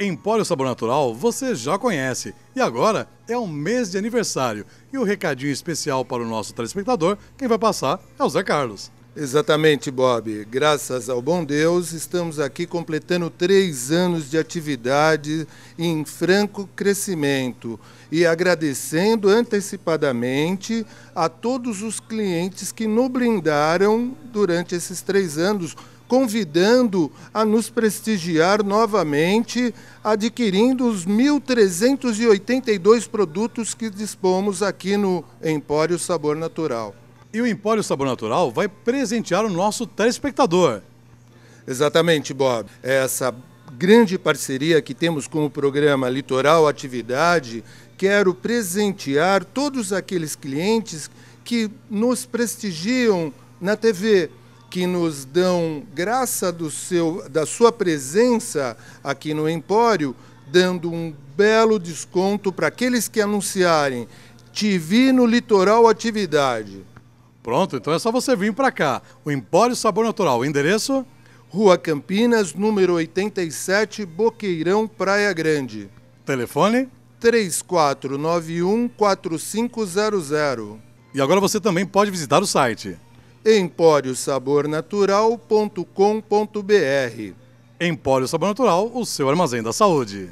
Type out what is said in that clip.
Empório Sabor Natural você já conhece e agora é um mês de aniversário e o um recadinho especial para o nosso telespectador, quem vai passar é o Zé Carlos. Exatamente, Bob. Graças ao bom Deus, estamos aqui completando três anos de atividade em franco crescimento e agradecendo antecipadamente a todos os clientes que nos blindaram durante esses três anos convidando a nos prestigiar novamente, adquirindo os 1.382 produtos que dispomos aqui no Empório Sabor Natural. E o Empório Sabor Natural vai presentear o nosso telespectador. Exatamente, Bob. É essa grande parceria que temos com o programa Litoral Atividade, quero presentear todos aqueles clientes que nos prestigiam na TV, que nos dão graça do seu, da sua presença aqui no Empório, dando um belo desconto para aqueles que anunciarem Te vi no Litoral Atividade. Pronto, então é só você vir para cá. O Empório Sabor Natural, endereço? Rua Campinas, número 87, Boqueirão, Praia Grande. Telefone? 3491 4500. E agora você também pode visitar o site empóriosabornatural.com.br Empório Sabor Natural, o seu armazém da saúde.